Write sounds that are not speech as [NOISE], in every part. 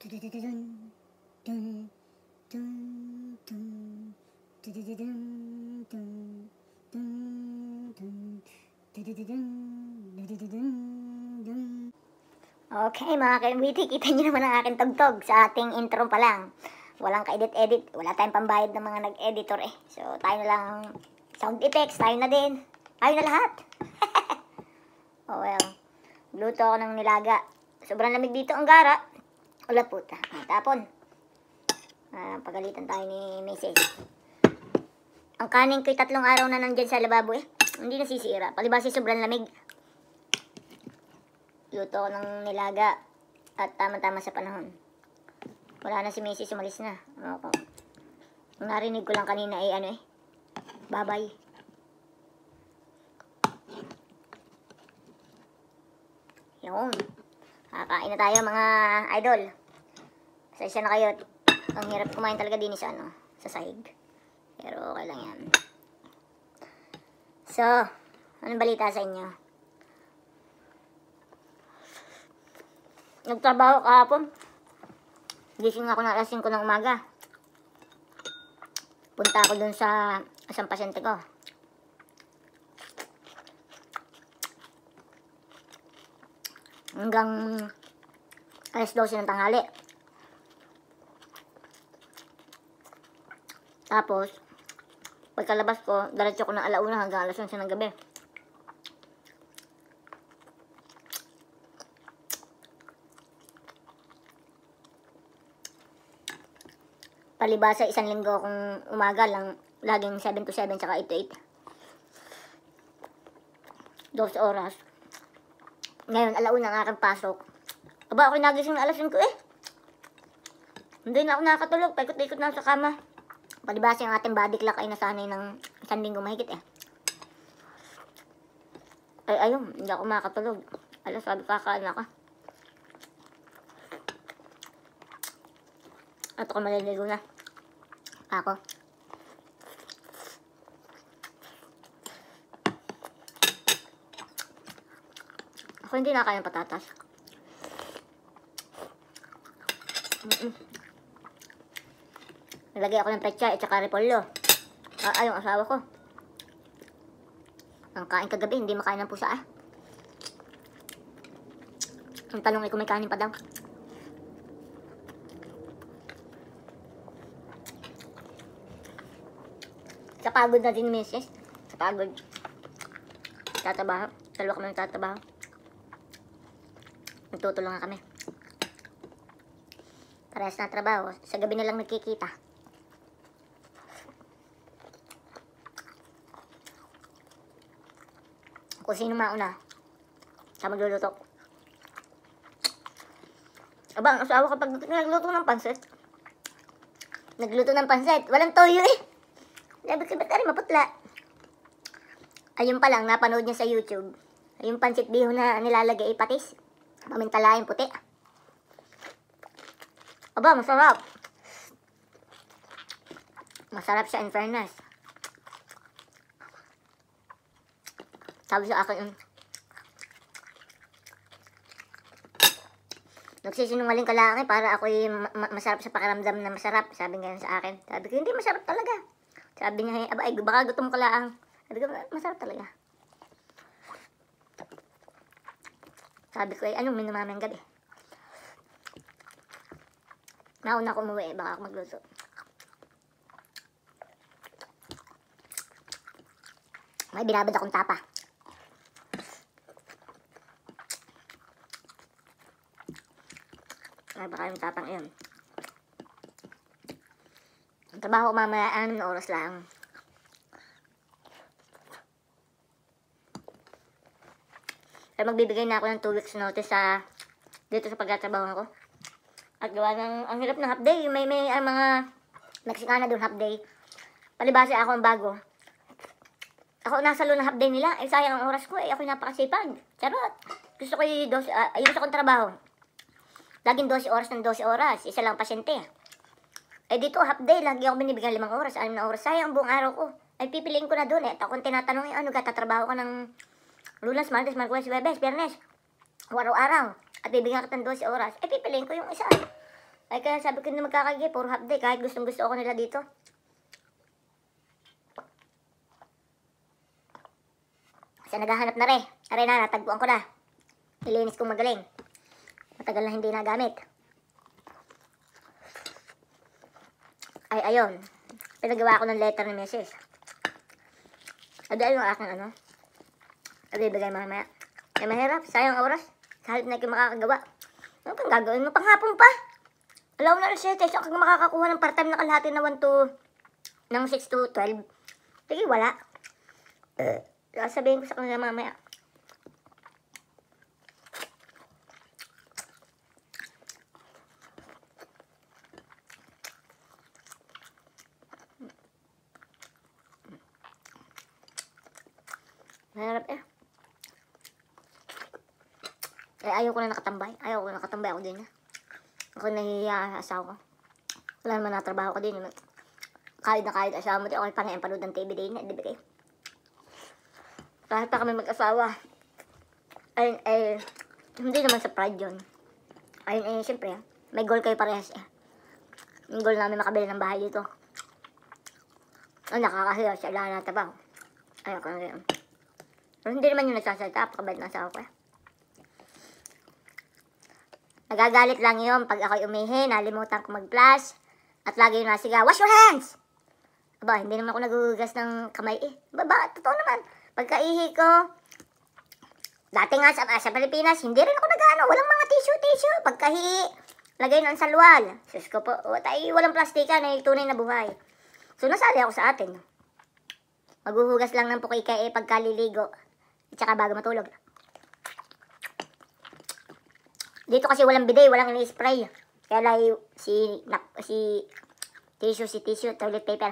Okay mga kaibigan, kita nyo naman ang aking tugtog sa ating intro pa lang. Walang ka-edit-edit, wala tayong pambayad ng mga nag-editor eh. So tayo na lang sound effects, tayo na din. Tayo na lahat. [LAUGHS] oh well, gluto ako ng nilaga. Sobrang lamig dito ang gara puta. Tapon. Uh, ah, pagalitan tayo ni Macy. Ang kanin ko'y tatlong araw na nandyan sa lababo eh. Hindi na sisira. Palibasi sobrang lamig. Luto ng nilaga. At tama-tama sa panahon. Wala na si Macy. Sumalis na. Ako. Ang narinig ko lang kanina ay ano eh. Bye-bye. Yun. Kakain na tayo mga idol. So, isa na kayo. Ang hirap kumain talaga din sa ano, sa sahig. Pero okay lang yan. So, ano balita sa inyo? Nagtrabaho kahapon. Gising ako na alas 5 ng umaga. Punta ako dun sa isang pasyente ko. Hanggang alas 12 ng tanghali. Tapos, pagkalabas ko, diretso ko ng alauna hanggang alas 11 ng gabi. Palibasa, isang linggo akong umaga lang, laging 7 to 7 tsaka 8 to 8. Dos oras. Ngayon, alauna ang aking pasok. Aba, ako nagising na alas 5 eh. Hindi na ako nakatulog. Paikot-ikot na sa kama. Palibasa yung ating body clock ay nasanay ng isang linggo mahigit eh. Ay, ayun, hindi ako makatulog. Alas, sabi kakain ako. At ako maliligo na. Ako. Ako hindi na kaya ng patatas. Mm -mm. Nilagay ako ng pechay at saka repollo. Ah, ay, asawa ko. Ang kain kagabi, hindi makain ng pusa ah. Ang tanong ay kung may kanin pa daw. Sa pagod na din, misis. Sa pagod. Tatabaho. Dalawa kami tatabaho. Nagtutulungan kami. Parehas na trabaho. Sa gabi na lang nagkikita. kung sino mauna sa magluluto. Aba, ang asawa kapag nagluto ng pansit, nagluto ng pansit, walang toyo eh. Sabi ko, ba't maputla? Ayun ah, pa lang, napanood niya sa YouTube. Ayun ah, pansit bihon na nilalagay ipatis. patis. Pamintalayan puti. Aba, masarap. Masarap siya in fairness. Sabi sa akin, nagsisinungaling ka lang para ako ma- masarap sa pakiramdam na masarap. Sabi nga sa akin. Sabi ko, hindi masarap talaga. Sabi niya, aba, ay, baka gutom ka lang. Sabi ko, masarap talaga. Sabi ko, ay, eh, anong minumami eh gabi? Nauna ko umuwi, baka ako magluto. May binabad akong tapa. Ay, baka yung tapang yun. Ang trabaho mamaya, anong oras lang. Pero magbibigay na ako ng 2 weeks notice sa dito sa pagkatrabaho ko. At gawa ng, ang hirap ng half day. May, may uh, mga Mexicana doon half day. Palibasa ako ang bago. Ako nasa luna half day nila. Eh, sayang ang oras ko. Eh, ako'y napakasipag. Charot. Gusto ko yung, uh, yung gusto trabaho. Laging 12 oras ng 12 oras. Isa lang pasyente. Eh dito, half day, lagi ako binibigyan 5 oras, anim na oras. Sayang buong araw ko. Ay pipiliin ko na doon eh. Ako tinatanong yung eh, ano, tatrabaho ka ng lunas, martes, martes, webes, biyernes. Araw-araw. At bibigyan ka ng 12 oras. Ay eh, pipiliin ko yung isa. Ay kaya sabi ko na magkakagi, puro half day. Kahit gustong gusto ako nila dito. Sa naghahanap na re. Are na, natagpuan ko na. Nilinis kong magaling matagal na hindi nagamit. Ay, ayun. Pinagawa ko ng letter ni Mrs. Adaan ang aking ano. Ibibigay mamaya. Eh, mahirap. Sayang oras. Sa halip na kayo makakagawa. Ano pang gagawin mo? Panghapon pa. Alaw na alas 7. So, kung makakakuha ng part-time na kalahati na 1 to... ng 6 to 12. Sige, wala. Uh, sasabihin ko sa kanila mamaya. Harap eh. Eh, ayaw ko na nakatambay. Ayaw ko na nakatambay ako din. Eh. Ako nahihiya sa asawa ko. Wala naman natrabaho ko din. Eh. Kahit na kahit asawa mo din. Okay pa na yung panood ng TV din. Eh, di ba kayo? Eh? Kahit pa kami mag-asawa. Ayun, eh, hindi naman sa pride yun. Ayun, eh, siyempre, ah. may goal kayo parehas eh. Yung goal namin makabili ng bahay dito. Ang nakakahiya siya, lahat na tabaw. Ayoko na yun. Pero hindi naman yung nagsasalita. Pakabait na asawa ko eh. Nagagalit lang yun pag ako'y umihi, nalimutan ko mag-flash, at lagi yung nasiga, wash your hands! Aba, hindi naman ako nagugugas ng kamay eh. Ba, ba, totoo naman. Pagkaihi ko, dati nga sa, sa Pilipinas, hindi rin ako nag walang mga tissue-tissue. Pagkahihi, lagay nun sa luwal. Sus ko po, tayo walang plastikan, eh, tunay na buhay. So, nasali ako sa atin. Maghuhugas lang ng pukay ka eh, pagkaliligo. At bago matulog. Dito kasi walang bidet, walang ini-spray. Kaya si, si tissue, si tissue, toilet paper.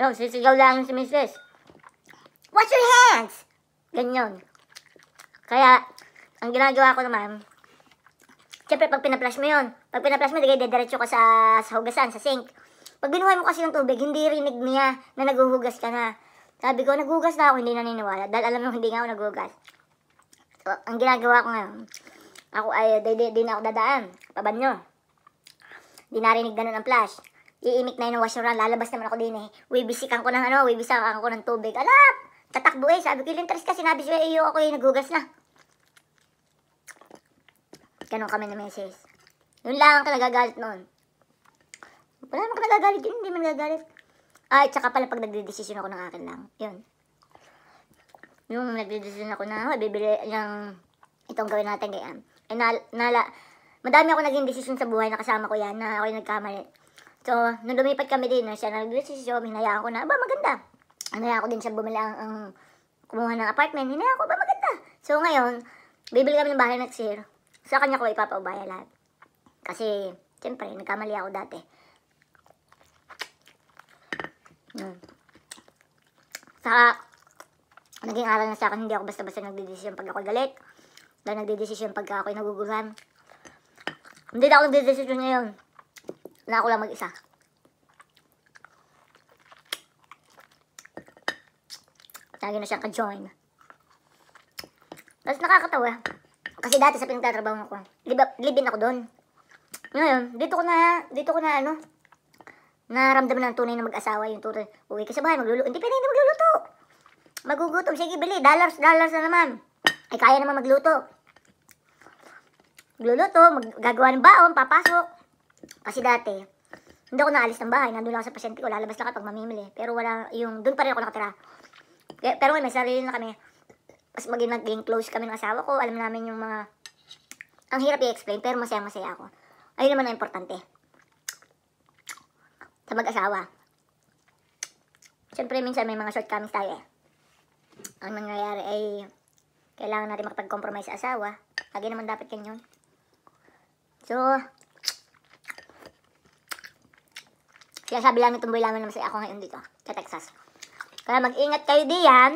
Yun, sisigaw lang si mistress. Wash your hands! Ganyan. Kaya, ang ginagawa ko naman, Siyempre, pag pinaplush mo yun, pag pinaplush mo, digay dediretso ka sa, sa hugasan, sa sink. Pag binuhay mo kasi yung tubig, hindi rinig niya na naghuhugas ka na. Sabi ko, nagugas na ako, hindi naniniwala. Dahil alam mo, hindi nga ako nagugas. So, ang ginagawa ko ngayon, ako ay, di, ako dadaan. Pabanyo. Di narinig ganun ang flash. Iimik na yun ang washer Lalabas naman ako din eh. Wibisikan ko ng ano, wibisikan ko ng tubig. Alap! Tatakbo eh. Sabi ko, Lintres ka, sinabi siya, iyo ako yung eh, nagugas na. Ganun kami na message. Yun lang ang nagagalit noon. Wala naman ka nagagalit yun, hindi man nagagalit. Ay, tsaka pala pag nagdedesisyon ako ng akin lang. Yun. Yung nagdedesisyon ako na, bibili ng itong gawin natin ganyan. Eh, na, nala, madami ako naging desisyon sa buhay na kasama ko yan, na ako yung nagkamali. So, nung lumipat kami din, siya nag decision hinayaan ko na, ba, maganda. Hinayaan ko din siya bumili ang, ang kumuha ng apartment, hinayaan ko, ba, maganda. So, ngayon, bibili kami ng bahay next year. Sa kanya ko ipapaubaya lahat. Kasi, siyempre, nagkamali ako dati. Mm. Sa naging aral na sa akin, hindi ako basta-basta nagdedesisyon pag ako galit. Dahil nagdedesisyon pag ako'y naguguluhan. Hindi na ako nagdedesisyon ngayon. Na ako lang mag-isa. Lagi na siyang ka-join. Tapos nakakatawa. Kasi dati sa pinagtatrabaho ako, live, live ako doon. Ngayon, dito ko na, dito ko na ano, naramdaman ng tunay na mag-asawa yung tunay. Uwi ka sa bahay, magluluto. Hindi pwede, hindi magluluto. Magugutom, sige, bili. Dollars, dollars na naman. Ay, kaya naman magluto. Magluluto, maggagawa ng baon, papasok. Kasi dati, hindi ako naalis ng bahay. Nandun lang sa pasyente ko. Lalabas lang kapag mamimili. Pero wala, yung, doon pa rin ako nakatira. Pero ngayon, may sarili na kami. Mas maging naging close kami ng asawa ko. Alam namin yung mga... Ang hirap i-explain, pero masaya-masaya ako. Ayun naman ang importante sa mag-asawa. Siyempre, minsan may mga shortcomings tayo eh. Ang nangyayari ay kailangan natin makapag-compromise sa asawa. Lagi naman dapat ganyan. So, sinasabi lang itong buhay laman naman masaya ako ngayon dito, sa Texas. Kaya mag-ingat kayo diyan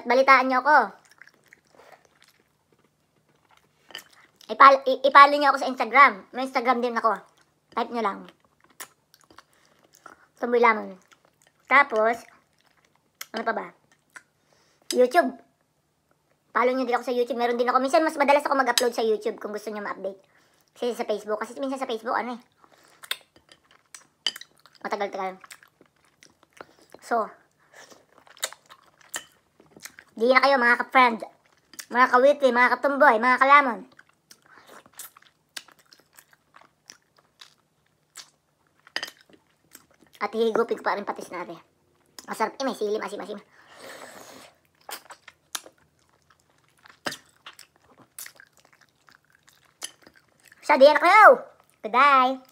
at balitaan nyo ako. Ipal ipalo nyo ako sa Instagram. May Instagram din ako. Type nyo lang. Tumoy lamang. Tapos, ano pa ba? YouTube. Follow nyo din ako sa YouTube. Meron din ako. Minsan, mas madalas ako mag-upload sa YouTube kung gusto nyo ma-update. Kasi sa Facebook. Kasi minsan sa Facebook, ano eh. Matagal-tagal. So, di na kayo mga ka-friend, mga ka witty mga ka katumboy, mga kalamon. At higupig pa rin patis na rin. Masarap. Eh, may silim, asim, asim. Sa diyan ako! Goodbye!